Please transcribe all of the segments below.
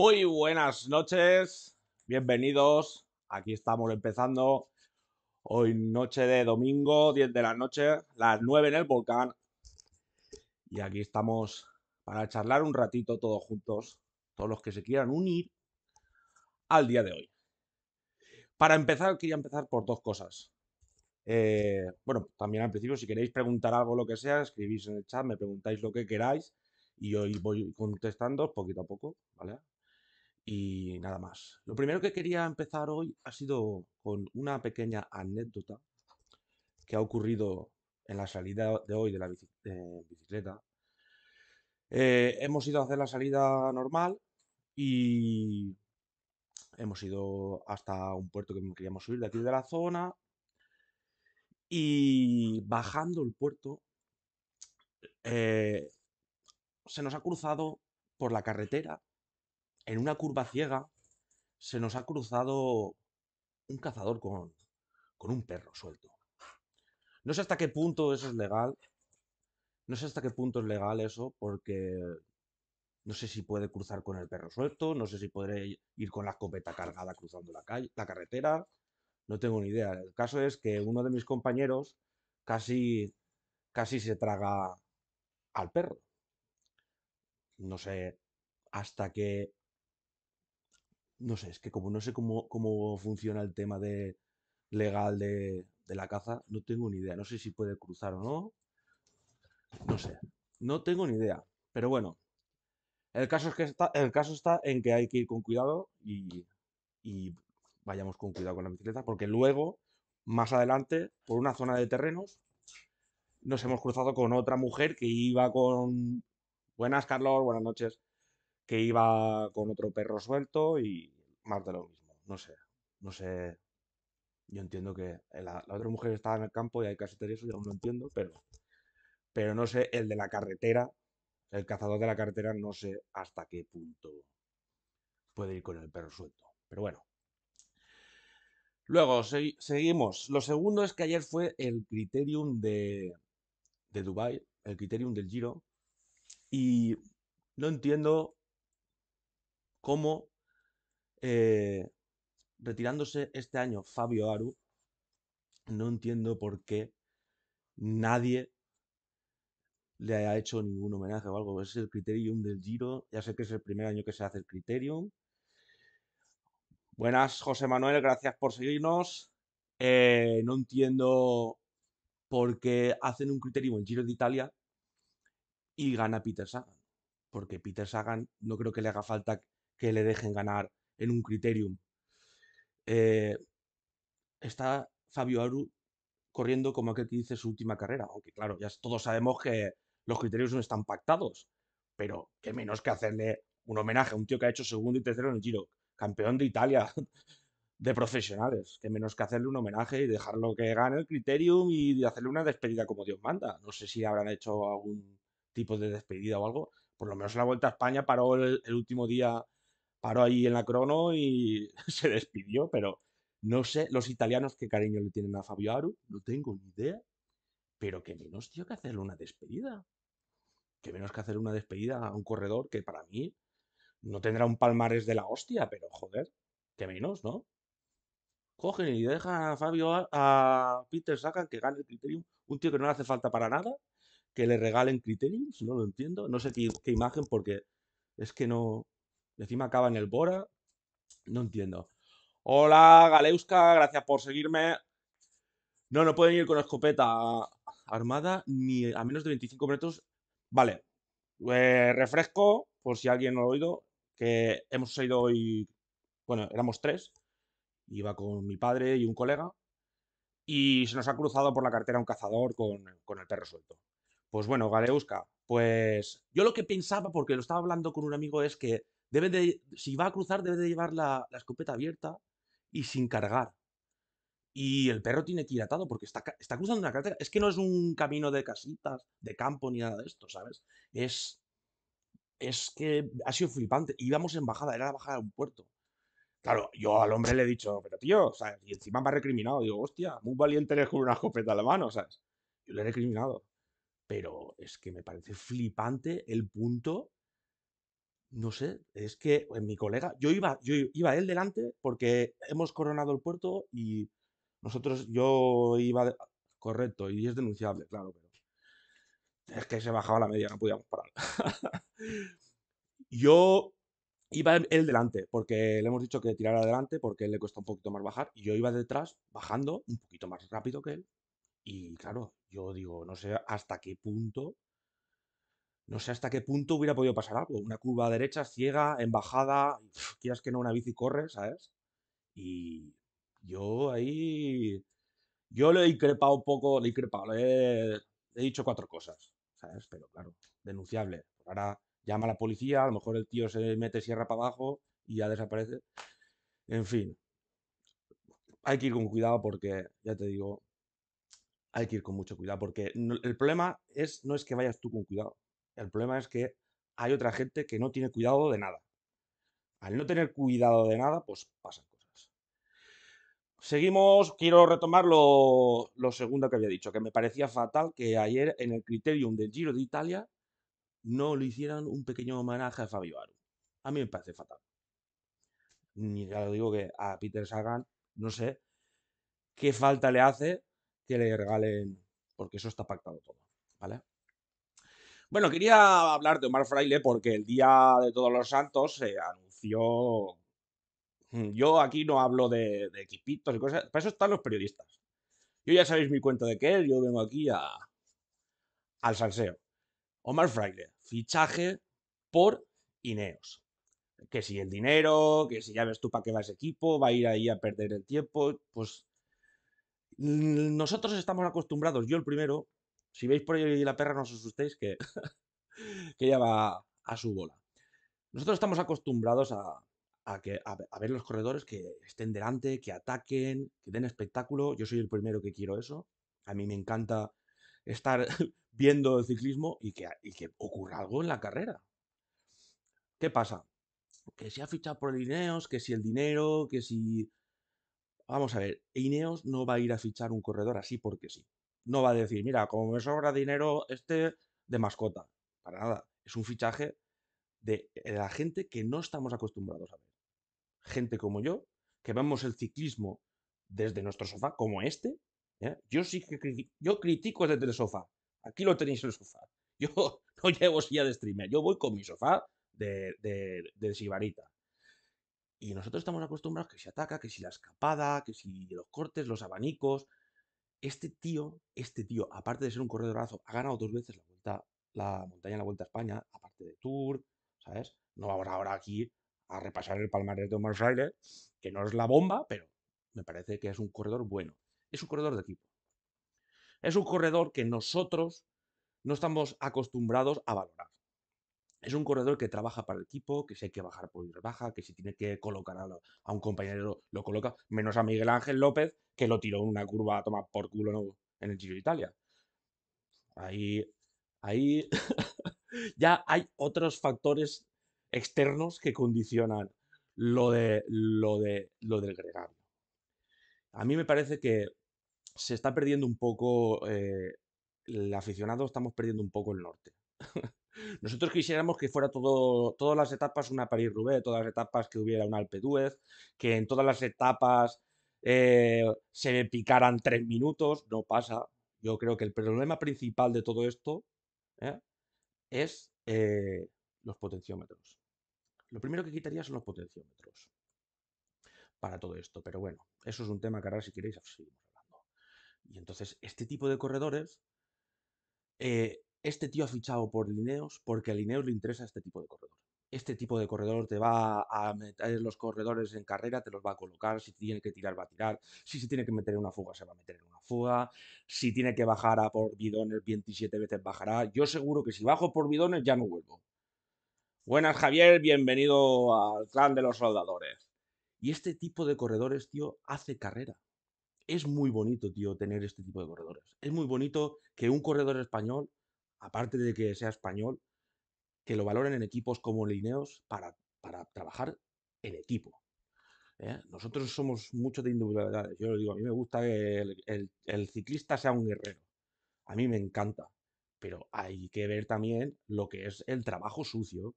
Muy buenas noches, bienvenidos. Aquí estamos empezando. Hoy noche de domingo, 10 de la noche, las 9 en el volcán. Y aquí estamos para charlar un ratito todos juntos, todos los que se quieran unir al día de hoy. Para empezar, quería empezar por dos cosas. Eh, bueno, también al principio, si queréis preguntar algo, lo que sea, escribís en el chat, me preguntáis lo que queráis y hoy voy contestando poquito a poco, ¿vale? y nada más. Lo primero que quería empezar hoy ha sido con una pequeña anécdota que ha ocurrido en la salida de hoy de la eh, bicicleta. Eh, hemos ido a hacer la salida normal y hemos ido hasta un puerto que queríamos subir de aquí de la zona. Y bajando el puerto, eh, se nos ha cruzado por la carretera en una curva ciega se nos ha cruzado un cazador con, un perro suelto. No sé hasta qué punto eso es legal. No sé hasta qué punto es legal eso, porque no sé si puede cruzar con el perro suelto, no sé si podré ir con la escopeta cargada cruzando la, calle, la carretera, no tengo ni idea. El caso es que uno de mis compañeros casi, casi se traga al perro. No sé hasta qué no sé, es que como no sé cómo, funciona el tema de legal de, la caza, no tengo ni idea. No sé si puede cruzar o no. No sé. No tengo ni idea. Pero bueno. El caso, es que está, el caso está en que hay que ir con cuidado y, y vayamos con cuidado con la bicicleta, porque luego, más adelante, por una zona de terrenos, nos hemos cruzado con otra mujer que iba con... Buenas, Carlos, buenas noches que iba con otro perro suelto y más de lo mismo. No sé, no sé. Yo entiendo que la, otra mujer estaba en el campo y hay casi eso, yo no entiendo, pero, pero no sé, el de la carretera, el cazador de la carretera, no sé hasta qué punto puede ir con el perro suelto. Pero bueno. Luego, seguimos. Lo segundo es que ayer fue el criterium de, de Dubai, el criterium del Giro, y no entiendo como eh, retirándose este año Fabio Aru, no entiendo por qué nadie le haya hecho ningún homenaje o algo. Es el Criterium del Giro. Ya sé que es el primer año que se hace el Criterium. Buenas, José Manuel. Gracias por seguirnos. Eh, no entiendo por qué hacen un Criterium en Giro de Italia y gana Peter Sagan. Porque Peter Sagan no creo que le haga falta que le dejen ganar en un criterium. Eh, está Fabio Aru corriendo como aquel que dice su última carrera, aunque claro, ya todos sabemos que los criterios no están pactados, pero qué menos que hacerle un homenaje a un tío que ha hecho segundo y tercero en el Giro, campeón de Italia de profesionales, que menos que hacerle un homenaje y dejarlo que gane el criterium y hacerle una despedida como Dios manda. No sé si habrán hecho algún tipo de despedida o algo, por lo menos la Vuelta a España paró el último día paró ahí en la crono y se despidió, pero no sé los italianos qué cariño le tienen a Fabio Aru, no tengo ni idea, pero que menos, tío, que hacerle una despedida. Que menos que hacerle una despedida a un corredor que para mí no tendrá un palmarés de la hostia, pero joder, que menos, ¿no? Cogen y dejan a Fabio, a, Peter Sagan que gane el Criterium, un tío que no le hace falta para nada, que le regalen Criteriums, no lo entiendo, no sé qué imagen porque es que no, y encima acaba en el Bora. No entiendo. Hola, Galeuska, gracias por seguirme. No, no pueden ir con escopeta armada ni a menos de 25 metros. Vale. Eh, refresco, por si alguien no lo ha oído, que hemos ido hoy. Bueno, éramos tres. Iba con mi padre y un colega. Y se nos ha cruzado por la cartera un cazador con, con el perro suelto. Pues bueno, Galeuska, pues yo lo que pensaba, porque lo estaba hablando con un amigo, es que de, si va a cruzar, debe de llevar la, escopeta abierta y sin cargar. Y el perro tiene que ir atado porque está, está cruzando una carretera. Es que no es un camino de casitas, de campo, ni nada de esto, ¿sabes? Es, es que ha sido flipante. Íbamos en bajada, era la bajada de un puerto. Claro, yo al hombre le he dicho, pero tío, Y encima me ha recriminado. Digo, hostia, muy valiente eres con una escopeta a la mano, ¿sabes? Yo le he recriminado. Pero es que me parece flipante el punto no sé, es que en eh, mi colega, yo iba, yo iba él delante porque hemos coronado el puerto y nosotros, yo iba correcto y es denunciable, claro, pero es que se bajaba la media, no podíamos parar. yo iba él delante porque le hemos dicho que tirara adelante porque él le cuesta un poquito más bajar y yo iba detrás bajando un poquito más rápido que él y claro, yo digo, no sé hasta qué punto no sé hasta qué punto hubiera podido pasar algo. Una curva derecha, ciega, embajada, quieras que no, una bici corre, ¿sabes? Y yo ahí. Yo le he increpado un poco, le he increpado, le he, dicho cuatro cosas, ¿sabes? Pero claro, denunciable. Ahora llama a la policía, a lo mejor el tío se mete sierra para abajo y ya desaparece. En fin, hay que ir con cuidado porque, ya te digo, hay que ir con mucho cuidado porque el problema es, no es que vayas tú con cuidado, el problema es que hay otra gente que no tiene cuidado de nada. Al no tener cuidado de nada, pues pasan cosas. Seguimos, quiero retomar lo, segundo que había dicho, que me parecía fatal que ayer en el criterium del Giro de Italia no le hicieran un pequeño homenaje a Fabio Aru. A mí me parece fatal. Ni ya lo digo que a Peter Sagan, no sé qué falta le hace que le regalen, porque eso está pactado todo, ¿vale? Bueno, quería hablar de Omar Fraile porque el día de Todos los Santos se anunció. Mm, yo aquí no hablo de, equipitos y cosas. Para eso están los periodistas. Yo ya sabéis mi cuenta de que él, Yo vengo aquí a, al salseo. Omar Fraile, fichaje por Ineos. Que si el dinero, que si ya ves tú para qué va ese equipo, va a ir ahí a perder el tiempo. Pues mm, nosotros estamos acostumbrados, yo el primero, si veis por ahí la perra, no os asustéis que, que ella va a su bola. Nosotros estamos acostumbrados a, ver los corredores que estén delante, que ataquen, que den espectáculo. Yo soy el primero que quiero eso. A mí me encanta estar viendo el ciclismo y que, y que ocurra algo en la carrera. ¿Qué pasa? Que si ha fichado por el Ineos, que si el dinero, que si... Vamos a ver, Ineos no va a ir a fichar un corredor así porque sí no va a decir, mira, como me sobra dinero este de mascota. Para nada. Es un fichaje de eh, la gente que no estamos acostumbrados a ver. Gente como yo, que vemos el ciclismo desde nuestro sofá, como este. ¿eh? Yo sí que yo critico desde el sofá. Aquí lo tenéis el sofá. Yo no llevo silla de streamer, yo voy con mi sofá de, de, de sibarita. Y nosotros estamos acostumbrados que se ataca, que si la escapada, que si los cortes, los abanicos, este tío, este tío, aparte de ser un corredorazo, ha ganado dos veces la montaña en la Vuelta a España, aparte de Tour, ¿sabes? No vamos ahora aquí a repasar el palmarés de Omar que no es la bomba, pero me parece que es un corredor bueno. Es un corredor de equipo. Es un corredor que nosotros no estamos acostumbrados a valorar es un corredor que trabaja para el equipo, que si hay que bajar, pues baja, que si tiene que colocar a, un compañero lo, coloca, menos a Miguel Ángel López, que lo tiró en una curva a tomar por culo en el Giro de Italia. Ahí, ahí ya hay otros factores externos que condicionan lo, de, lo, de, lo del gregario. A mí me parece que se está perdiendo un poco, eh, el aficionado estamos perdiendo un poco el norte. Nosotros quisiéramos que fuera todo, todas las etapas una París-Roubaix, todas las etapas que hubiera un Alpe d'Huez, que en todas las etapas eh, se picaran tres minutos, no pasa. Yo creo que el problema principal de todo esto ¿eh? es eh, los potenciómetros. Lo primero que quitaría son los potenciómetros para todo esto, pero bueno, eso es un tema que ahora si queréis seguimos hablando. Y entonces, este tipo de corredores este tío ha fichado por Lineos porque a Lineos le interesa este tipo de corredor. Este tipo de corredor te va a meter los corredores en carrera, te los va a colocar, si tiene que tirar va a tirar, si se tiene que meter en una fuga se va a meter en una fuga, si tiene que bajar a por bidones 27 veces bajará. Yo seguro que si bajo por bidones ya no vuelvo. Buenas Javier, bienvenido al clan de los soldadores. Y este tipo de corredores, tío, hace carrera es muy bonito, tío, tener este tipo de corredores. Es muy bonito que un corredor español aparte de que sea español, que lo valoren en equipos como Lineos para, para trabajar en equipo. ¿eh? Nosotros somos muchos de individualidades. Yo lo digo, a mí me gusta que el, ciclista sea un guerrero. A mí me encanta. Pero hay que ver también lo que es el trabajo sucio.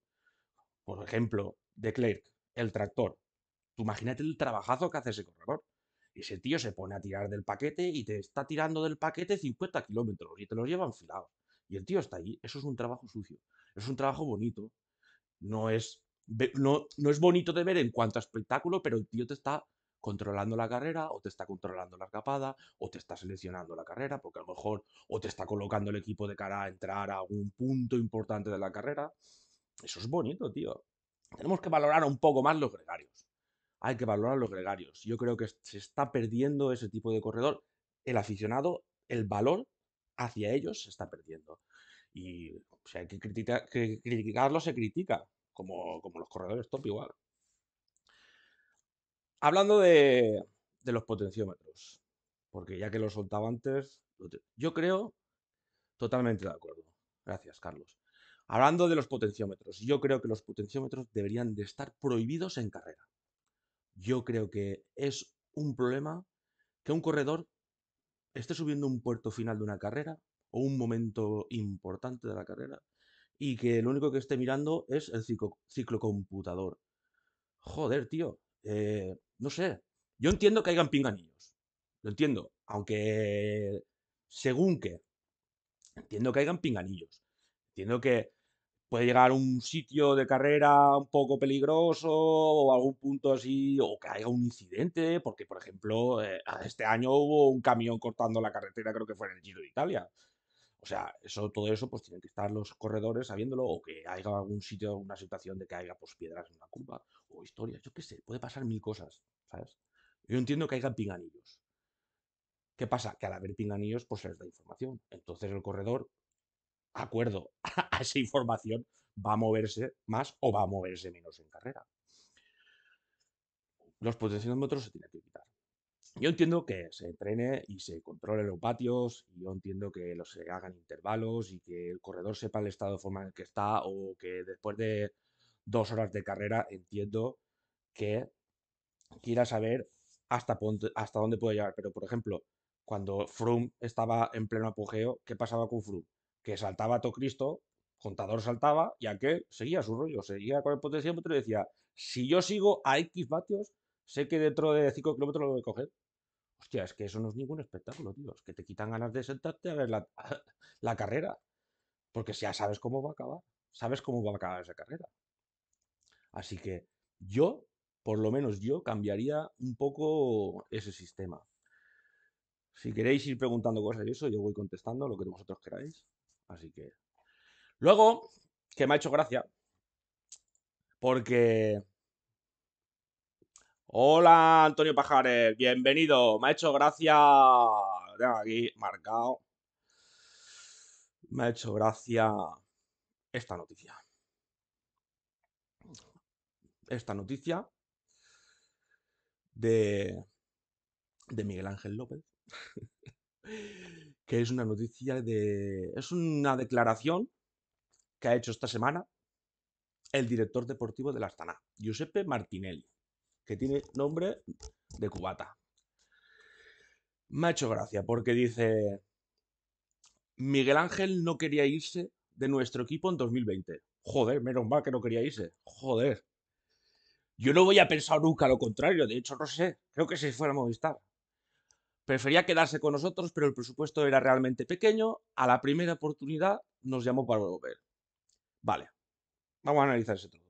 Por ejemplo, de Clerc, el tractor. Tú imagínate el trabajazo que hace ese corredor. y Ese tío se pone a tirar del paquete y te está tirando del paquete 50 kilómetros y te los lleva enfilado. Y el tío está ahí. Eso es un trabajo sucio. Es un trabajo bonito. No es, no, no es bonito de ver en cuanto a espectáculo, pero el tío te está controlando la carrera, o te está controlando la escapada, o te está seleccionando la carrera, porque a lo mejor, o te está colocando el equipo de cara a entrar a algún punto importante de la carrera. Eso es bonito, tío. Tenemos que valorar un poco más los gregarios. Hay que valorar los gregarios. Yo creo que se está perdiendo ese tipo de corredor. El aficionado, el valor hacia ellos se está perdiendo. Y o hay que, que criticarlo, se critica, como, los corredores top igual. Hablando de, de los potenciómetros, porque ya que lo soltaba antes, yo creo totalmente de acuerdo. Gracias, Carlos. Hablando de los potenciómetros, yo creo que los potenciómetros deberían de estar prohibidos en carrera. Yo creo que es un problema que un corredor esté subiendo un puerto final de una carrera o un momento importante de la carrera y que lo único que esté mirando es el ciclo, ciclocomputador. Joder, tío. Eh, no sé. Yo entiendo que hagan pinganillos. Lo entiendo. Aunque según que. Entiendo que hayan pinganillos. Entiendo que puede llegar a un sitio de carrera un poco peligroso o algún punto así, o que haya un incidente, porque por ejemplo, eh, este año hubo un camión cortando la carretera, creo que fue en el Giro de Italia. O sea, eso, todo eso, pues tienen que estar los corredores sabiéndolo, o que haya algún sitio, una situación de que haya pues, piedras en una curva, o historias, yo qué sé, puede pasar mil cosas, ¿sabes? Yo entiendo que haya pinganillos. ¿Qué pasa? Que al haber pinganillos, pues se les da información. Entonces el corredor, acuerdo, esa información va a moverse más o va a moverse menos en carrera. Los potenciómetros se tienen que evitar. Yo entiendo que se entrene y se controle los patios, yo entiendo que los se hagan intervalos y que el corredor sepa el estado de forma en el que está o que después de dos horas de carrera entiendo que quiera saber hasta, hasta dónde puede llegar. Pero, por ejemplo, cuando Froome estaba en pleno apogeo, ¿qué pasaba con Froome? Que saltaba a todo Cristo contador saltaba y aquel seguía su rollo, seguía con el potenciómetro y decía, si yo sigo a X vatios, sé que dentro de 5 kilómetros lo voy a coger. Hostia, es que eso no es ningún espectáculo, tío. Es que te quitan ganas de sentarte a ver la, carrera. Porque ya sabes cómo va a acabar. Sabes cómo va a acabar esa carrera. Así que yo, por lo menos yo, cambiaría un poco ese sistema. Si queréis ir preguntando cosas y eso, yo voy contestando lo que vosotros queráis. Así que Luego, que me ha hecho gracia, porque... Hola, Antonio Pajares, bienvenido. Me ha hecho gracia... Tengo aquí marcado. Me ha hecho gracia esta noticia. Esta noticia de, de Miguel Ángel López, que es una noticia de... Es una declaración que ha hecho esta semana el director deportivo la Astana, Giuseppe Martinelli, que tiene nombre de cubata. Me ha hecho gracia porque dice, Miguel Ángel no quería irse de nuestro equipo en 2020. Joder, menos mal que no quería irse. Joder. Yo no voy a pensar nunca lo contrario, de hecho no sé, creo que si fuera Movistar. Prefería quedarse con nosotros, pero el presupuesto era realmente pequeño. A la primera oportunidad nos llamó para volver. Vale, vamos a analizar ese todo.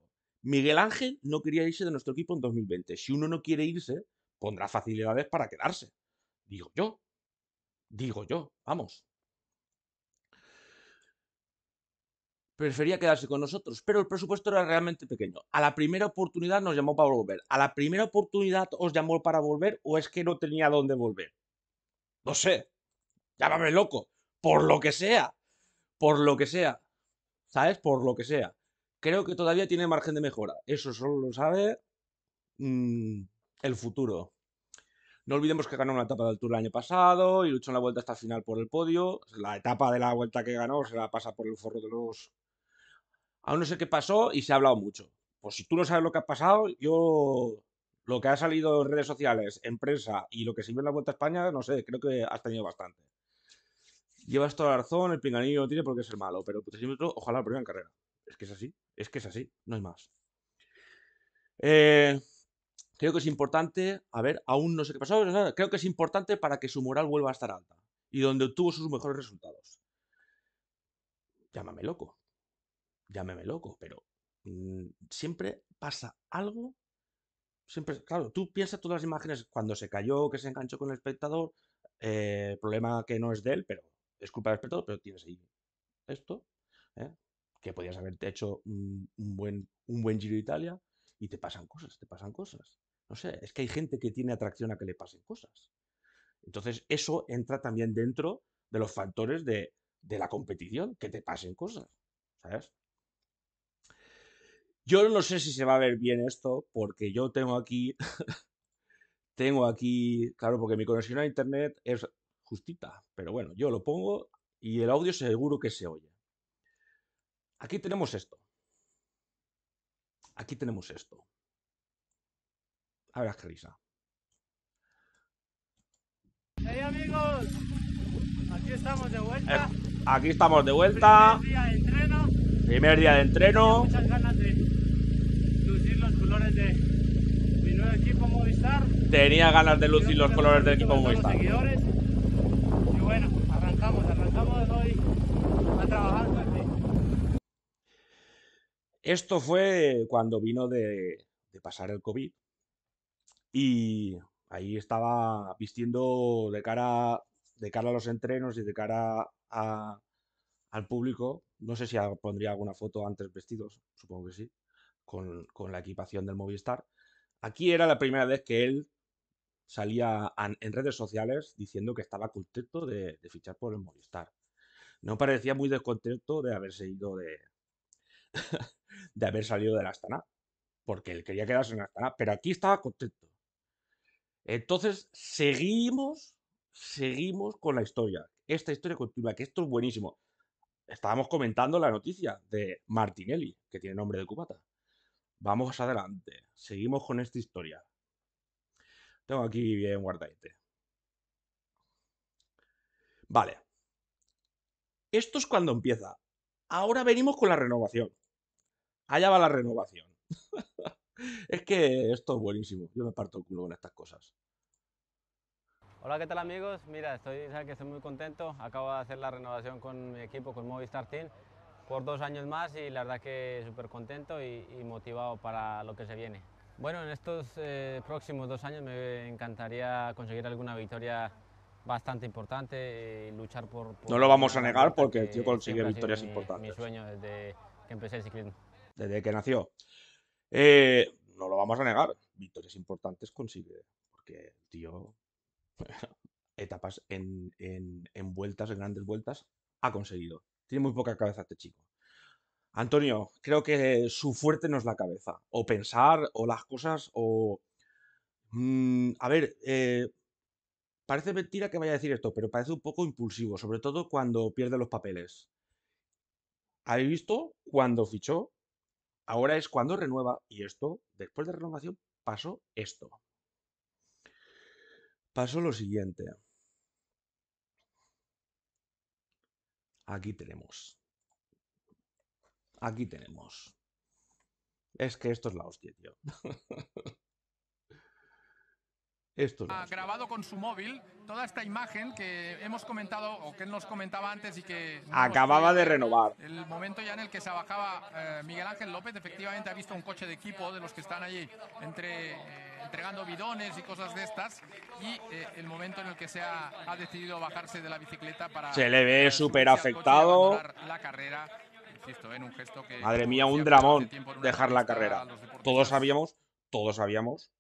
Miguel Ángel no quería irse de nuestro equipo en 2020. Si uno no quiere irse, pondrá facilidades para quedarse. Digo yo. Digo yo. Vamos. prefería quedarse con nosotros, pero el presupuesto era realmente pequeño. A la primera oportunidad nos llamó para volver. A la primera oportunidad os llamó para volver o es que no tenía dónde volver. No sé. Llámame loco. Por lo que sea. Por lo que sea. ¿sabes? Por lo que sea. Creo que todavía tiene margen de mejora. Eso solo lo sabe mm, el futuro. No olvidemos que ganó una etapa del Tour el año pasado y luchó en la vuelta hasta el final por el podio. La etapa de la vuelta que ganó se la pasa por el forro de los. Aún no sé qué pasó y se ha hablado mucho. Pues si tú no sabes lo que ha pasado, yo. Lo que ha salido en redes sociales, en prensa y lo que se vio en la Vuelta a España, no sé, creo que has tenido bastante llevas toda la razón, el pinganillo no tiene por qué ser malo, pero ojalá lo en carrera. Es que es así, es que es así, no hay más. Eh, creo que es importante, a ver, aún no sé qué pasó, pero creo que es importante para que su moral vuelva a estar alta y donde obtuvo sus mejores resultados. Llámame loco, llámame loco, pero mm, siempre pasa algo. Siempre, claro, tú piensas todas las imágenes cuando se cayó, que se enganchó con el espectador, eh, problema que no es de él, pero es culpa del espectador, pero tienes ahí esto, ¿eh? que podías haberte hecho un, buen, Giro de Italia y te pasan cosas, te pasan cosas. No sé, es que hay gente que tiene atracción a que le pasen cosas. Entonces, eso entra también dentro de los factores de, de la competición, que te pasen cosas, ¿sabes? Yo no sé si se va a ver bien esto, porque yo tengo aquí, tengo aquí, claro, porque mi conexión a Internet es justita, pero bueno, yo lo pongo y el audio seguro que se oye. Aquí tenemos esto. Aquí tenemos esto. A ver, qué risa. Hey amigos, aquí estamos de vuelta. Eh, aquí estamos de vuelta. Primer día de entreno. Primer día de entreno. Muchas ganas de lucir los colores de mi nuevo equipo Movistar. Tenía ganas de lucir los colores del equipo Movistar bueno, arrancamos, arrancamos hoy a trabajar Esto fue cuando vino de, pasar el COVID y ahí estaba vistiendo de cara, a los entrenos y de cara al público. No sé si pondría alguna foto antes vestidos, supongo que sí, con la equipación del Movistar. Aquí era la primera vez que él salía en redes sociales diciendo que estaba contento de, fichar por el Movistar. No parecía muy descontento de haberse ido de, de haber salido de la Astana, porque él quería quedarse en la Astana, pero aquí estaba contento. Entonces, seguimos, seguimos con la historia. Esta historia continúa, que esto es buenísimo. Estábamos comentando la noticia de Martinelli, que tiene nombre de cubata. Vamos adelante, seguimos con esta historia. Tengo aquí bien guardadito. Vale. Esto es cuando empieza. Ahora venimos con la renovación. Allá va la renovación. es que esto es buenísimo. Yo me parto el culo con estas cosas. Hola, ¿qué tal amigos? Mira, estoy, que estoy muy contento. Acabo de hacer la renovación con mi equipo, con Movistar Team, por dos años más y la verdad que súper contento y motivado para lo que se viene. Bueno, en estos eh, próximos dos años me encantaría conseguir alguna victoria bastante importante y luchar por, No lo vamos a negar porque el tío consigue victorias importantes. Mi sueño desde que empecé el ciclismo. Desde que nació. Eh, no lo vamos a negar. Victorias importantes consigue. Porque el tío. etapas en, en vueltas, en grandes vueltas, ha conseguido. Tiene muy poca cabeza este chico. Antonio, creo que su fuerte no es la cabeza, o pensar, o las cosas, o... Mm, a ver, eh, parece mentira que vaya a decir esto, pero parece un poco impulsivo, sobre todo cuando pierde los papeles. ¿Habéis visto? Cuando fichó, ahora es cuando renueva, y esto, después de renovación, pasó esto. Pasó lo siguiente. Aquí tenemos aquí tenemos. Es que esto es la hostia, tío. Esto ha grabado con su móvil toda esta imagen que hemos comentado o que él nos comentaba antes y que acababa de renovar. El momento ya en el que se bajaba eh, Miguel Ángel López, efectivamente ha visto un coche de equipo de los que están allí entre, eh, entregando bidones y cosas de estas y eh, el momento en el que se ha, decidido bajarse de la bicicleta para se le ve súper afectado la carrera Madre mía, un dramón dejar la carrera. Todos sabíamos, todos sabíamos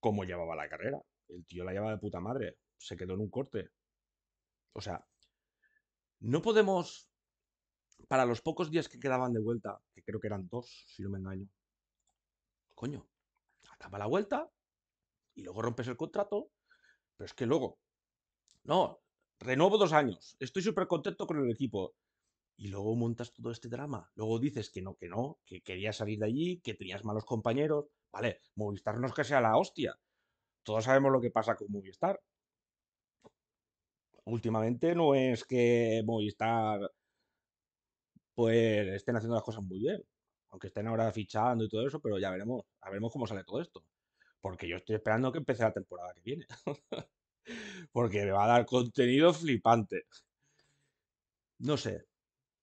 cómo llevaba la carrera. El tío la llevaba de puta madre. Se quedó en un corte. O sea, no podemos... Para los pocos días que quedaban de vuelta, que creo que eran dos, si no me engaño. Coño, acaba la vuelta y luego rompes el contrato. Pero es que luego... No, renuevo dos años. Estoy súper contento con el equipo y luego montas todo este drama. Luego dices que no, que no, que querías salir de allí, que tenías malos compañeros. Vale, Movistar no es que sea la hostia. Todos sabemos lo que pasa con Movistar. Últimamente no es que Movistar pues estén haciendo las cosas muy bien. Aunque estén ahora fichando y todo eso, pero ya veremos, veremos cómo sale todo esto. Porque yo estoy esperando que empiece la temporada que viene. Porque me va a dar contenido flipante. No sé,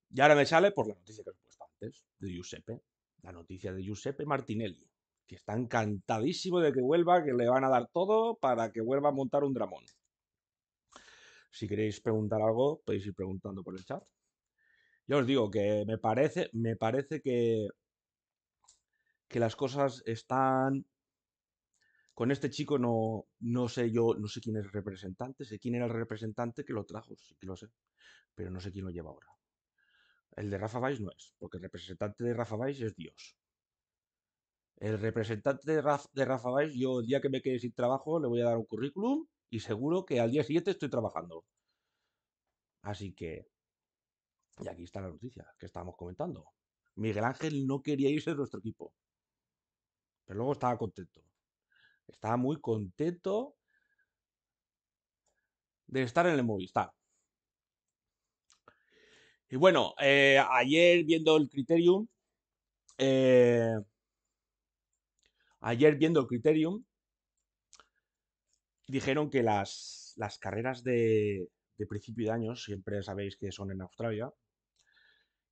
y ahora me sale por la noticia que os he puesto antes, de Giuseppe, la noticia de Giuseppe Martinelli, que está encantadísimo de que vuelva, que le van a dar todo para que vuelva a montar un dramón. Si queréis preguntar algo, podéis ir preguntando por el chat. Ya os digo que me parece, me parece que, que las cosas están. Con este chico no, no sé yo, no sé quién es el representante, sé quién era el representante que lo trajo, sí que lo sé, pero no sé quién lo lleva ahora. El de Rafa Vais no es, porque el representante de Rafa Vais es Dios. El representante de, Rafa Vais, yo el día que me quede sin trabajo le voy a dar un currículum y seguro que al día siguiente estoy trabajando. Así que, y aquí está la noticia que estábamos comentando. Miguel Ángel no quería irse de nuestro equipo, pero luego estaba contento. Estaba muy contento de estar en el Movistar. Y bueno, eh, ayer viendo el criterium, eh, ayer viendo el criterium, dijeron que las, carreras de, principio de año, siempre sabéis que son en Australia,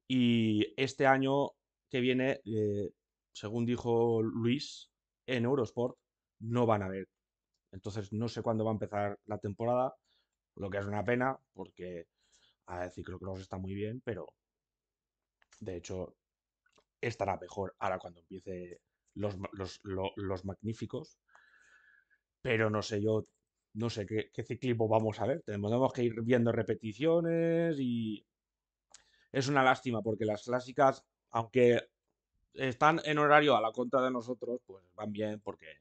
y este año que viene, eh, según dijo Luis, en Eurosport no van a haber. Entonces no sé cuándo va a empezar la temporada, lo que es una pena, porque a ciclocross está muy bien, pero de hecho estará mejor ahora cuando empiece los, los, los, magníficos. Pero no sé yo, no sé qué, qué ciclismo vamos a ver. Tenemos que ir viendo repeticiones y es una lástima porque las clásicas, aunque están en horario a la contra de nosotros, pues van bien porque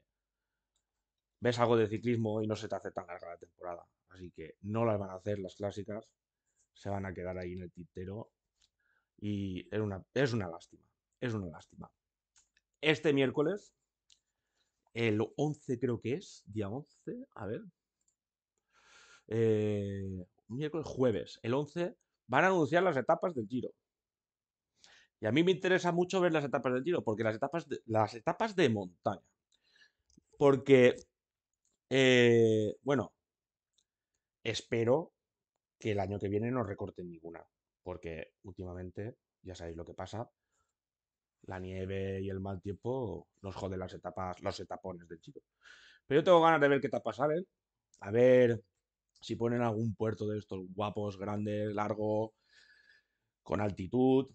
ves algo de ciclismo y no se te hace tan larga la temporada. Así que no las van a hacer las clásicas se van a quedar ahí en el tintero y es una, es una lástima, es una lástima. Este miércoles, el 11 creo que es, día 11, a ver, eh, miércoles, jueves, el 11, van a anunciar las etapas del Giro. Y a mí me interesa mucho ver las etapas del Giro, porque las etapas de, las etapas de montaña. Porque, eh, bueno, espero que el año que viene no recorten ninguna, porque últimamente, ya sabéis lo que pasa, la nieve y el mal tiempo nos joden las etapas, los etapones del chico. Pero yo tengo ganas de ver qué tapas salen, a ver si ponen algún puerto de estos guapos, grandes, largo, con altitud.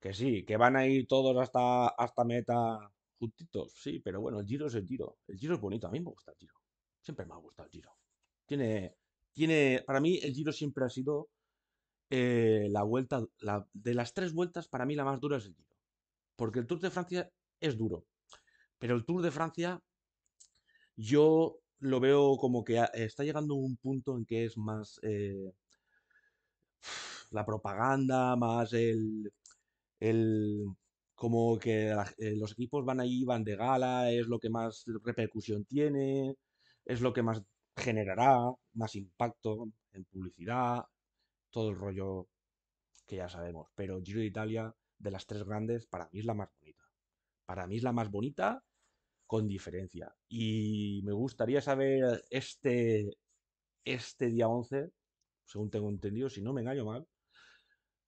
Que sí, que van a ir todos hasta, hasta meta juntitos, sí, pero bueno, el giro es el giro. El giro es bonito, a mí me gusta el giro. Siempre me ha gustado el giro. Tiene, para mí, el Giro siempre ha sido eh, la vuelta, de las tres vueltas, para mí la más dura es el Giro. Porque el Tour de Francia es duro. Pero el Tour de Francia, yo lo veo como que está llegando un punto en que es más eh, la propaganda, más el, el como que eh, los equipos van ahí, van de gala, es lo que más repercusión tiene, es lo que más generará más impacto en publicidad, todo el rollo que ya sabemos. Pero Giro de Italia, de las tres grandes, para mí es la más bonita. Para mí es la más bonita con diferencia. Y me gustaría saber este, este día 11, según tengo entendido, si no me engaño mal,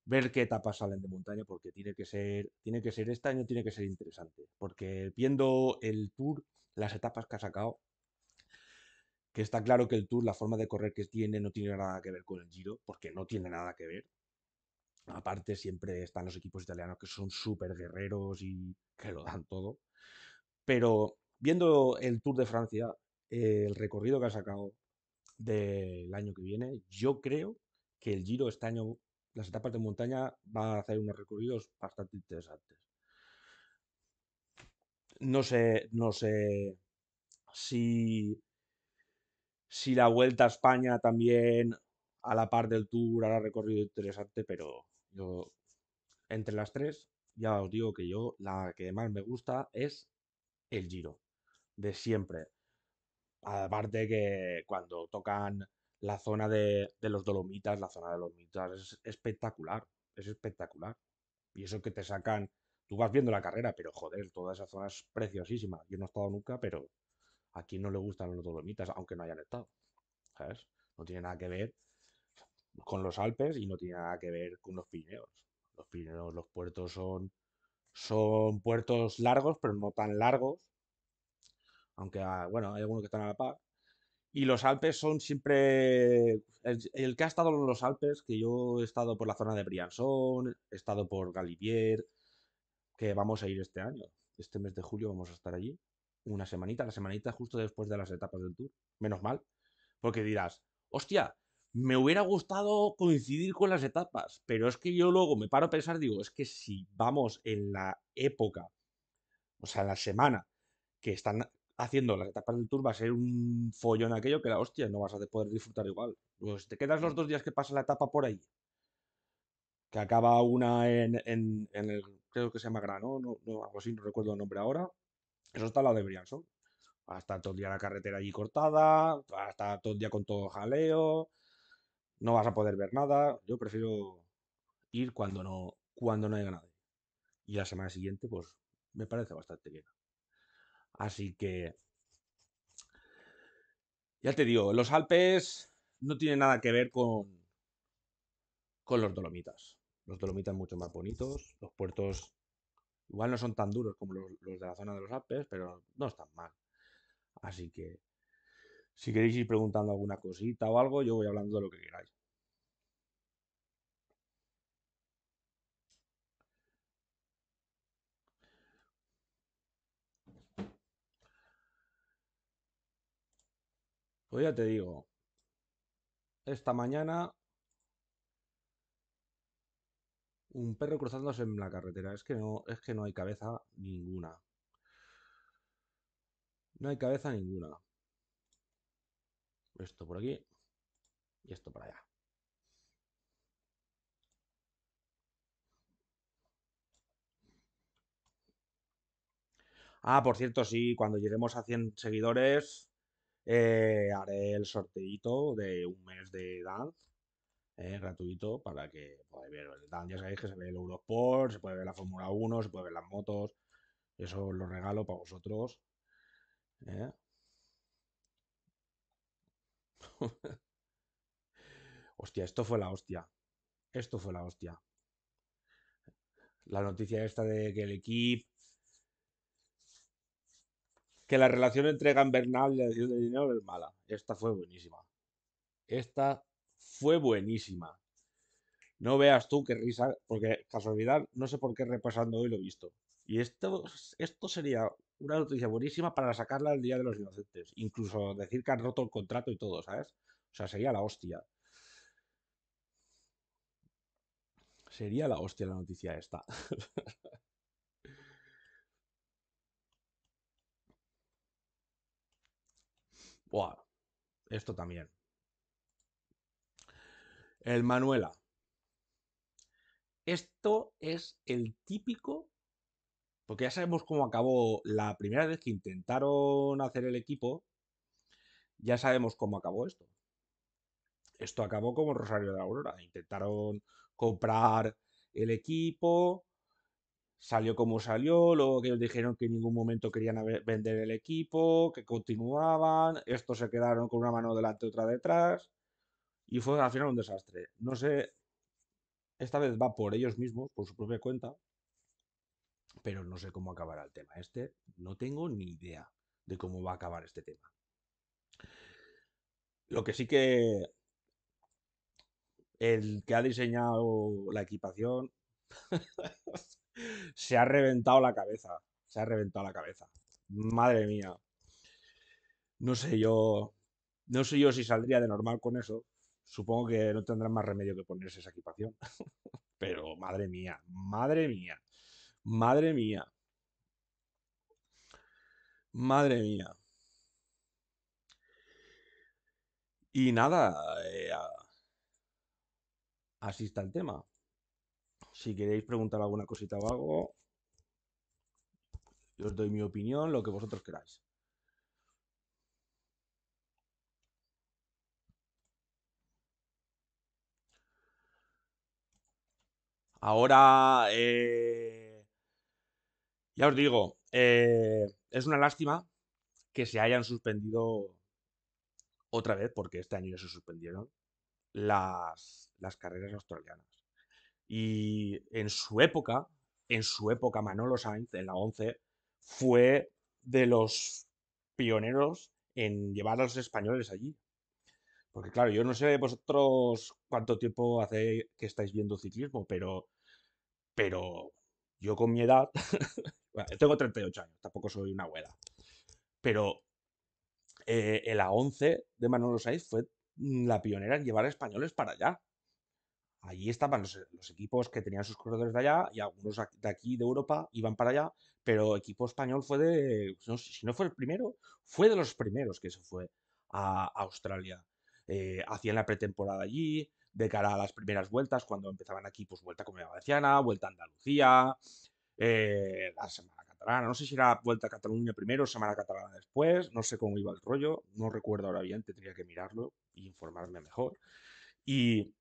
ver qué etapas salen de montaña, porque tiene que ser, tiene que ser este año, tiene que ser interesante. Porque viendo el tour, las etapas que ha sacado, que está claro que el Tour, la forma de correr que tiene, no tiene nada que ver con el Giro, porque no tiene nada que ver. Aparte, siempre están los equipos italianos que son súper guerreros y que lo dan todo. Pero viendo el Tour de Francia, el recorrido que ha sacado del año que viene, yo creo que el Giro este año, las etapas de montaña, va a hacer unos recorridos bastante interesantes. No sé, no sé si si la Vuelta a España también a la par del Tour hará recorrido interesante, pero yo entre las tres ya os digo que yo la que más me gusta es el Giro de siempre. Aparte que cuando tocan la zona de, de los Dolomitas, la zona de los Dolomitas es espectacular, es espectacular. Y eso que te sacan, tú vas viendo la carrera, pero joder, toda esa zona es preciosísima. Yo no he estado nunca, pero a no le gustan los dolomitas, aunque no hayan estado. ¿Sabes? No tiene nada que ver con los Alpes y no tiene nada que ver con los Pirineos. Los Pirineos, los puertos son, son puertos largos, pero no tan largos. Aunque, ah, bueno, hay algunos que están a la par. Y los Alpes son siempre. El, que ha estado en los Alpes, que yo he estado por la zona de Briançon, he estado por Galibier que vamos a ir este año. Este mes de julio vamos a estar allí una semanita, la semanita justo después de las etapas del tour. Menos mal, porque dirás, hostia, me hubiera gustado coincidir con las etapas, pero es que yo luego me paro a pensar, digo, es que si vamos en la época, o sea, en la semana que están haciendo las etapas del tour, va a ser un follón aquello que la hostia, no vas a poder disfrutar igual. Pues te quedas los dos días que pasa la etapa por ahí. Que acaba una en, en, en el, creo que se llama Grano, no, no, algo así, no recuerdo el nombre ahora, eso está al lado de Brianson. Hasta todo el día la carretera allí cortada, hasta todo el día con todo jaleo, no vas a poder ver nada. Yo prefiero ir cuando no, cuando no haya nadie. Y la semana siguiente, pues me parece bastante bien. Así que, ya te digo, los Alpes no tienen nada que ver con, con los Dolomitas. Los Dolomitas mucho más bonitos, los puertos Igual no son tan duros como los, de la zona de los Alpes, pero no están mal. Así que si queréis ir preguntando alguna cosita o algo, yo voy hablando de lo que queráis. Pues ya te digo, esta mañana un perro cruzándose en la carretera. Es que no, es que no hay cabeza ninguna. No hay cabeza ninguna. Esto por aquí y esto para allá. Ah, por cierto, sí, cuando lleguemos a 100 seguidores eh, haré el sorteito de un mes de edad gratuito para que podáis ver el Ya sabéis que se ve el Eurosport, se puede ver la Fórmula 1, se puede ver las motos. Eso lo regalo para vosotros. ¿eh? hostia, esto fue la hostia. Esto fue la hostia. La noticia esta de que el equipo que la relación entre Gambernal y la de dinero es mala. Esta fue buenísima. Esta fue buenísima. No veas tú qué risa, porque casualidad, no sé por qué repasando hoy lo he visto. Y esto, esto sería una noticia buenísima para sacarla al Día de los Inocentes. Incluso decir que han roto el contrato y todo, ¿sabes? O sea, sería la hostia. Sería la hostia la noticia esta. Buah, esto también. El Manuela. Esto es el típico, porque ya sabemos cómo acabó la primera vez que intentaron hacer el equipo, ya sabemos cómo acabó esto. Esto acabó como Rosario de la Aurora. Intentaron comprar el equipo, salió como salió, luego que ellos dijeron que en ningún momento querían vender el equipo, que continuaban, estos se quedaron con una mano delante y otra detrás y fue al final un desastre. No sé, esta vez va por ellos mismos, por su propia cuenta, pero no sé cómo acabará el tema. Este no tengo ni idea de cómo va a acabar este tema. Lo que sí que el que ha diseñado la equipación se ha reventado la cabeza, se ha reventado la cabeza. Madre mía. No sé yo, no sé yo si saldría de normal con eso, supongo que no tendrán más remedio que ponerse esa equipación. Pero madre mía, madre mía, madre mía. Madre mía. Y nada, eh, así está el tema. Si queréis preguntar alguna cosita o algo, yo os doy mi opinión, lo que vosotros queráis. Ahora, eh, ya os digo, eh, es una lástima que se hayan suspendido otra vez, porque este año ya se suspendieron las, carreras australianas. Y en su época, en su época, Manolo Sainz, en la 11, fue de los pioneros en llevar a los españoles allí. Porque claro, yo no sé vosotros cuánto tiempo hace que estáis viendo ciclismo, pero, pero yo con mi edad, bueno, tengo 38 años, tampoco soy una abuela, pero el eh, A11 de Manolo Saiz fue mm, la pionera en llevar españoles para allá. Allí estaban los, equipos que tenían sus corredores de allá y algunos de aquí de Europa iban para allá, pero equipo español fue de, si no fue el primero, fue de los primeros que se fue a Australia. Eh, hacían la pretemporada allí, de cara a las primeras vueltas, cuando empezaban aquí, pues vuelta a Comunidad Valenciana, vuelta a Andalucía, eh, la Semana Catalana, no sé si era vuelta a Cataluña primero, Semana Catalana después, no sé cómo iba el rollo, no recuerdo ahora bien, tendría que mirarlo e informarme mejor. Y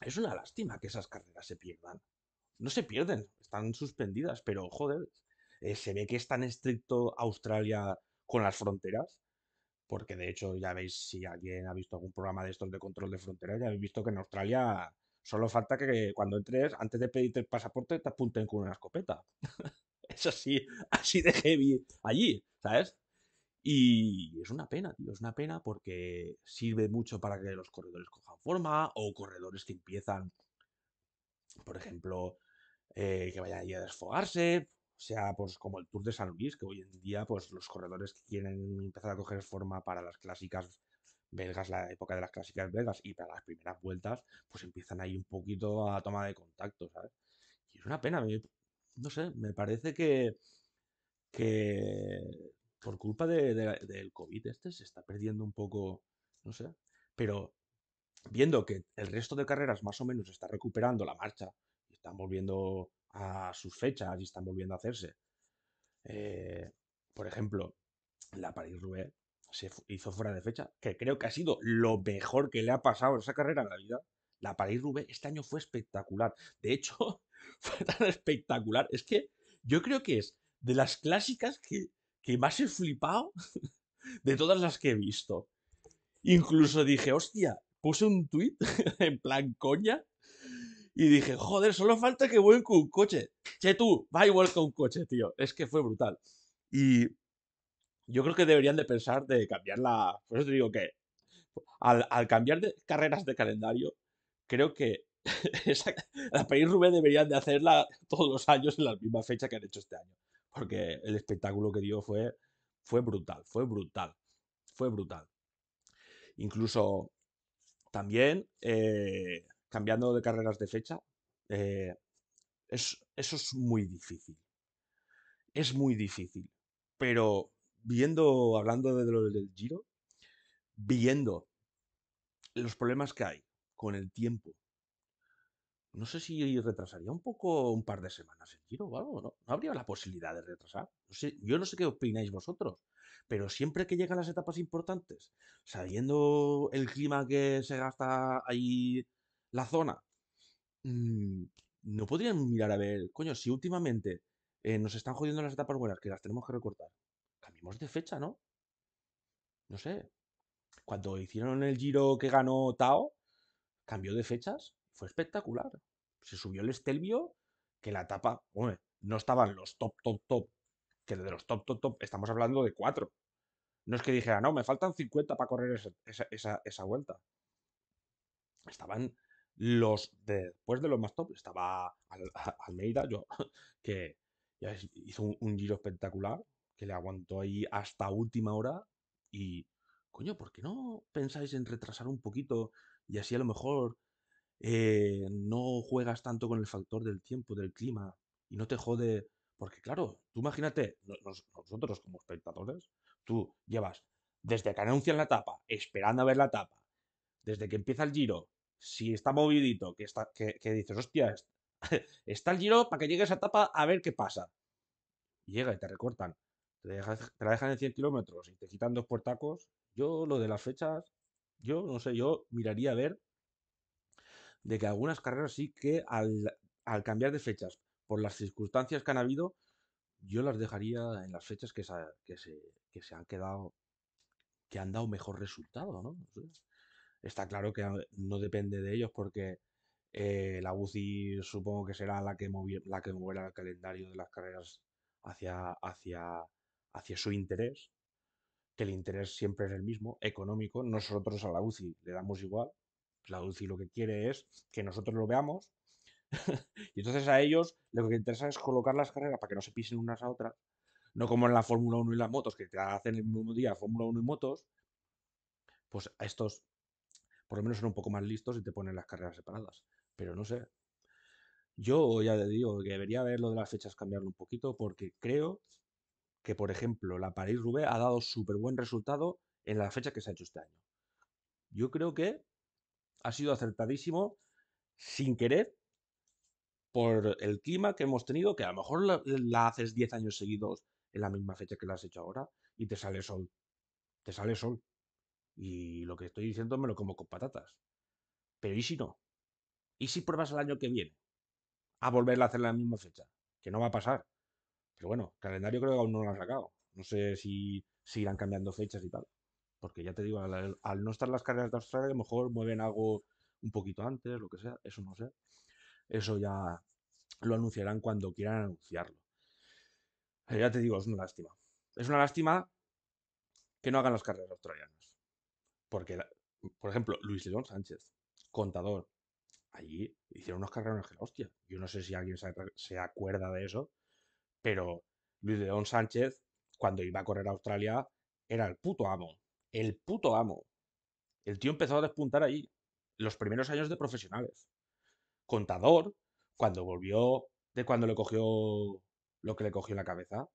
es una lástima que esas carreras se pierdan. No se pierden, están suspendidas, pero joder, eh, se ve que es tan estricto Australia con las fronteras porque de hecho ya veis, si alguien ha visto algún programa de estos de control de fronteras, ya habéis visto que en Australia solo falta que cuando entres, antes de pedirte el pasaporte, te apunten con una escopeta. es así, así de heavy allí, ¿sabes? Y es una pena, tío, es una pena porque sirve mucho para que los corredores cojan forma o corredores que empiezan, por ejemplo, eh, que vayan allí a desfogarse, sea pues como el Tour de San Luis, que hoy en día pues los corredores que quieren empezar a coger forma para las clásicas belgas, la época de las clásicas belgas y para las primeras vueltas, pues empiezan ahí un poquito a toma de contacto, ¿sabes? Y es una pena, no sé, me parece que, por culpa del COVID este se está perdiendo un poco, no sé, pero viendo que el resto de carreras más o menos está recuperando la marcha, y están volviendo a sus fechas y están volviendo a hacerse. Eh, por ejemplo, la Paris-Roubaix se hizo fuera de fecha, que creo que ha sido lo mejor que le ha pasado en esa carrera en la vida. La Paris-Roubaix este año fue espectacular. De hecho, fue tan espectacular. Es que yo creo que es de las clásicas que, que más he flipado de todas las que he visto. Incluso dije, hostia, puse un tuit en plan coña y dije, joder, solo falta que vuelva con un coche. Che, tú, va igual con un coche, tío. Es que fue brutal. Y yo creo que deberían de pensar de cambiarla... la... Por eso te digo que al, cambiar carreras de calendario, creo que la París Rubén deberían de hacerla todos los años en la misma fecha que han hecho este año. Porque el espectáculo que dio fue, fue brutal, fue brutal, fue brutal. Incluso también eh, cambiando de carreras de fecha, eh, es, eso es muy difícil. Es muy difícil. Pero viendo, hablando de lo del Giro, viendo los problemas que hay con el tiempo, no sé si retrasaría un poco un par de semanas el Giro o algo, ¿no? habría la posibilidad de retrasar. yo no sé qué opináis vosotros, pero siempre que llegan las etapas importantes, sabiendo el clima que se gasta ahí la zona. Mm, no podrían mirar a ver, coño, si últimamente eh, nos están jodiendo las etapas buenas, que las tenemos que recortar. Cambiemos de fecha, ¿no? No sé. Cuando hicieron el giro que ganó Tao, cambió de fechas. Fue espectacular. Se subió el Estelvio, que la etapa, no estaban los top, top, top. Que de los top, top, top, estamos hablando de cuatro. No es que dijera, no, me faltan 50 para correr esa vuelta. Estaban los después de los más top estaba Almeida, yo, que hizo un, giro espectacular, que le aguantó ahí hasta última hora y, coño, ¿por qué no pensáis en retrasar un poquito y así a lo mejor eh, no juegas tanto con el factor del tiempo, del clima y no te jode? Porque claro, tú imagínate, nosotros como espectadores, tú llevas desde que anuncian la tapa, esperando a ver la tapa, desde que empieza el giro, si está movidito, que, está, que, dices, hostia, está el giro para que llegue esa etapa a ver qué pasa. llega y te recortan. Te, te la dejan en 100 kilómetros y te quitan dos puertacos. Yo lo de las fechas, yo no sé, yo miraría a ver de que algunas carreras sí que al, cambiar de fechas, por las circunstancias que han habido, yo las dejaría en las fechas que se, que se, se han quedado, que han dado mejor resultado, ¿no? está claro que no depende de ellos porque eh, la UCI supongo que será la que, la que el calendario de las carreras hacia, hacia, hacia su interés, que el interés siempre es el mismo, económico. Nosotros a la UCI le damos igual. La UCI lo que quiere es que nosotros lo veamos. y entonces a ellos lo que interesa es colocar las carreras para que no se pisen unas a otras. No como en la Fórmula 1 y las motos, que te hacen el mismo día Fórmula 1 y motos. Pues a estos por lo menos son un poco más listos y te ponen las carreras separadas. Pero no sé. Yo ya te digo que debería ver lo de las fechas cambiarlo un poquito porque creo que, por ejemplo, la París-Roubaix ha dado súper buen resultado en la fecha que se ha hecho este año. Yo creo que ha sido acertadísimo sin querer por el clima que hemos tenido, que a lo mejor la, la haces 10 años seguidos en la misma fecha que la has hecho ahora y te sale sol. Te sale sol. Y lo que estoy diciendo me lo como con patatas. Pero ¿y si no? ¿Y si pruebas el año que viene? A volver a hacer la misma fecha. Que no va a pasar. Pero bueno, calendario creo que aún no lo han sacado. No sé si, seguirán cambiando fechas y tal. Porque ya te digo, al, no estar las carreras de Australia, a lo mejor mueven algo un poquito antes, lo que sea. Eso no sé. Eso ya lo anunciarán cuando quieran anunciarlo. Pero ya te digo, es una lástima. Es una lástima que no hagan las carreras australianas. Porque, por ejemplo, Luis León Sánchez, contador, allí hicieron unos carrerones que la hostia. Yo no sé si alguien se, acuerda de eso, pero Luis León Sánchez, cuando iba a correr a Australia, era el puto amo. El puto amo. El tío empezó a despuntar ahí. Los primeros años de profesionales. Contador, cuando volvió de cuando le cogió lo que le cogió en la cabeza,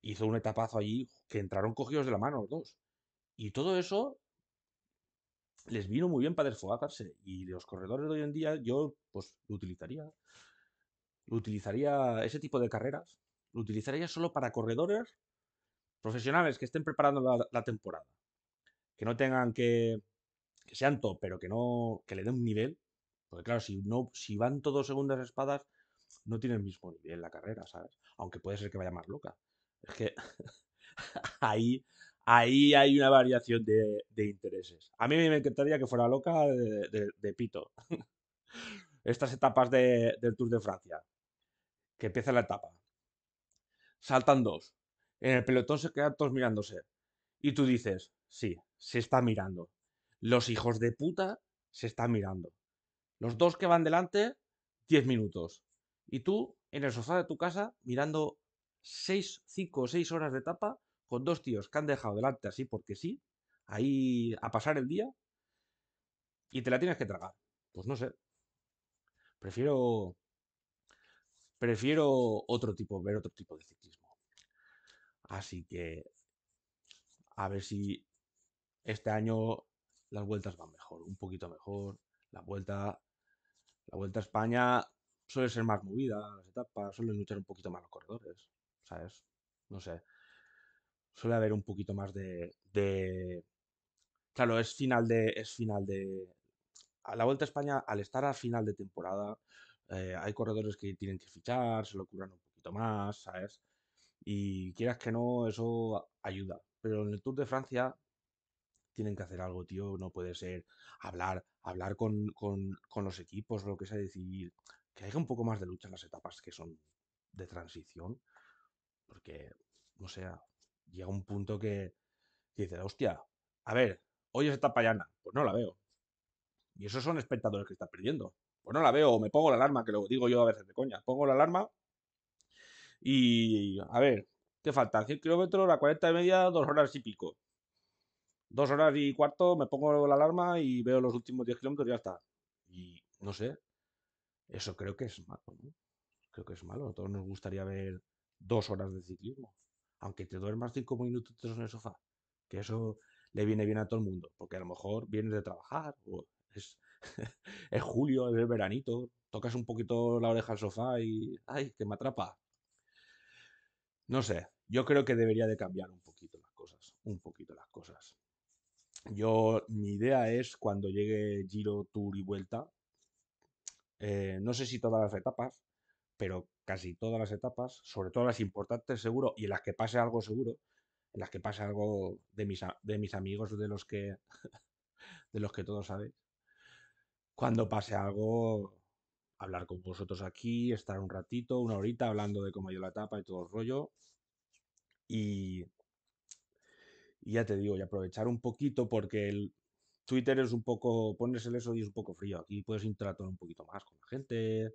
hizo un etapazo allí que entraron cogidos de la mano los dos. Y todo eso les vino muy bien para desfogarse y los corredores de hoy en día yo pues lo utilizaría. Lo utilizaría ese tipo de carreras, lo utilizaría solo para corredores profesionales que estén preparando la, temporada. Que no tengan que, que sean top, pero que no que le den un nivel, porque claro, si no si van todos segundas espadas no tiene el mismo nivel en la carrera, ¿sabes? Aunque puede ser que vaya más loca. Es que ahí ahí hay una variación de, intereses. A mí me encantaría que fuera loca de, pito. Estas etapas del Tour de Francia, que empieza la etapa. Saltan dos. En el pelotón se quedan todos mirándose. Y tú dices, sí, se está mirando. Los hijos de puta se están mirando. Los dos que van delante, 10 minutos. Y tú, en el sofá de tu casa, mirando 6, 5 o 6 horas de etapa con dos tíos que han dejado delante así porque sí, ahí a pasar el día, y te la tienes que tragar. Pues no sé. Prefiero. Prefiero otro tipo, ver otro tipo de ciclismo. Así que. A ver si este año las vueltas van mejor, un poquito mejor. La vuelta. La vuelta a España suele ser más movida, las etapas, suelen luchar un poquito más los corredores. ¿Sabes? No sé suele haber un poquito más de, claro, es final de, es final de, a la Vuelta a España, al estar a final de temporada, eh, hay corredores que tienen que fichar, se lo curan un poquito más, ¿sabes? Y quieras que no, eso ayuda. Pero en el Tour de Francia tienen que hacer algo, tío. No puede ser hablar, hablar con, los equipos, lo que sea, decir que haya un poco más de lucha en las etapas que son de transición. Porque, no sea, llega un punto que, dice hostia, a ver, hoy es etapa llana, pues no la veo. Y esos son espectadores que están perdiendo. Pues no la veo, o me pongo la alarma, que lo digo yo a veces de coña. Pongo la alarma y, a ver, ¿qué falta? 100 kilómetros, la 40 y media, dos horas y pico. Dos horas y cuarto, me pongo la alarma y veo los últimos 10 kilómetros y ya está. Y no sé, eso creo que es malo. Creo que es malo. A todos nos gustaría ver dos horas de ciclismo aunque te duermas cinco minutos en el sofá, que eso le viene bien a todo el mundo, porque a lo mejor vienes de trabajar, o es, julio, es el veranito, tocas un poquito la oreja al sofá y, ay, que me atrapa. No sé, yo creo que debería de cambiar un poquito las cosas, un poquito las cosas. Yo, mi idea es cuando llegue Giro, Tour y Vuelta, eh, no sé si todas las etapas, pero casi todas las etapas, sobre todo las importantes seguro y en las que pase algo seguro, en las que pase algo de mis, de mis amigos, de los que de los que todos sabéis. Cuando pase algo, hablar con vosotros aquí, estar un ratito, una horita hablando de cómo yo la etapa y todo el rollo. Y, y ya te digo, y aprovechar un poquito porque el Twitter es un poco, pones el eso y es un poco frío. Aquí puedes interactuar un poquito más con la gente,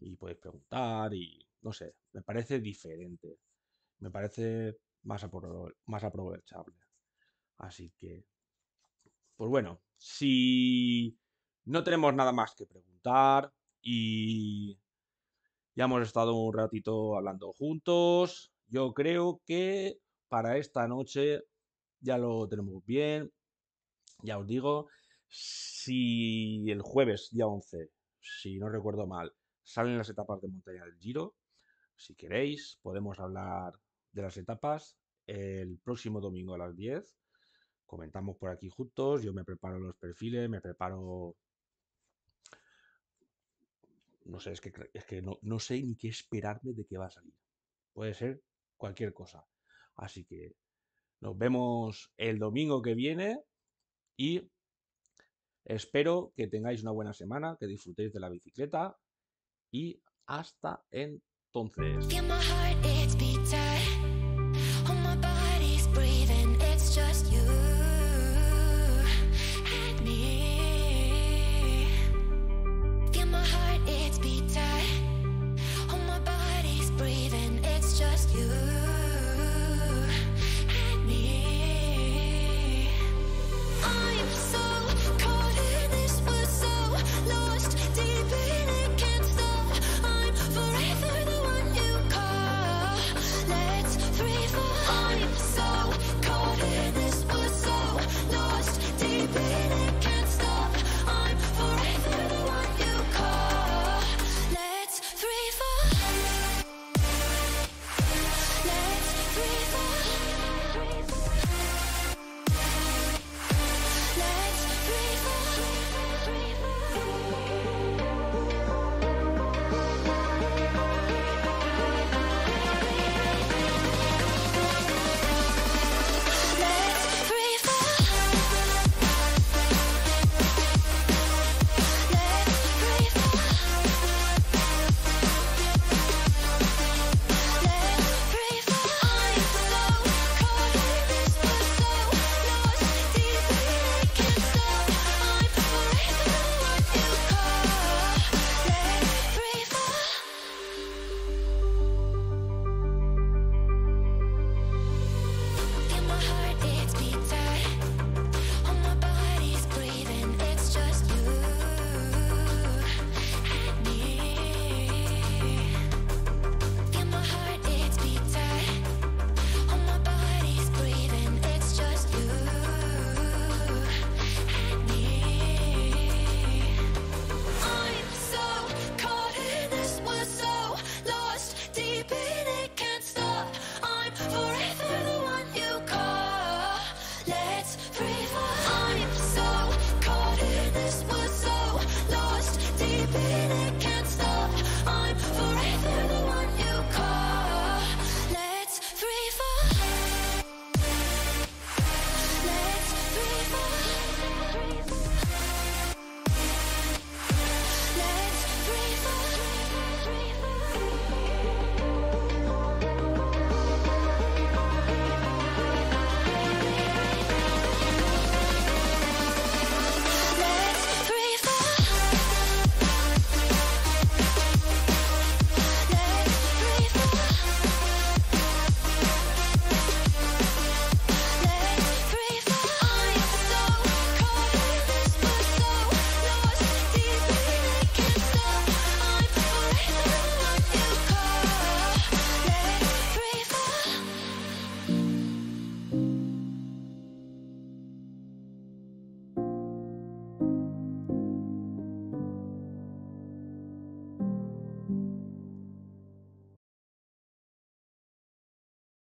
y podéis preguntar y no sé, me parece diferente, me parece más, más aprovechable. Así que, pues bueno, si no tenemos nada más que preguntar y ya hemos estado un ratito hablando juntos, yo creo que para esta noche ya lo tenemos bien. Ya os digo, si el jueves, día 11, si no recuerdo mal, Salen las etapas de montaña del Giro. Si queréis, podemos hablar de las etapas el próximo domingo a las 10. Comentamos por aquí juntos, yo me preparo los perfiles, me preparo... No sé, es que, es que no, no sé ni qué esperarme de qué va a salir. Puede ser cualquier cosa. Así que nos vemos el domingo que viene y espero que tengáis una buena semana, que disfrutéis de la bicicleta, y hasta entonces.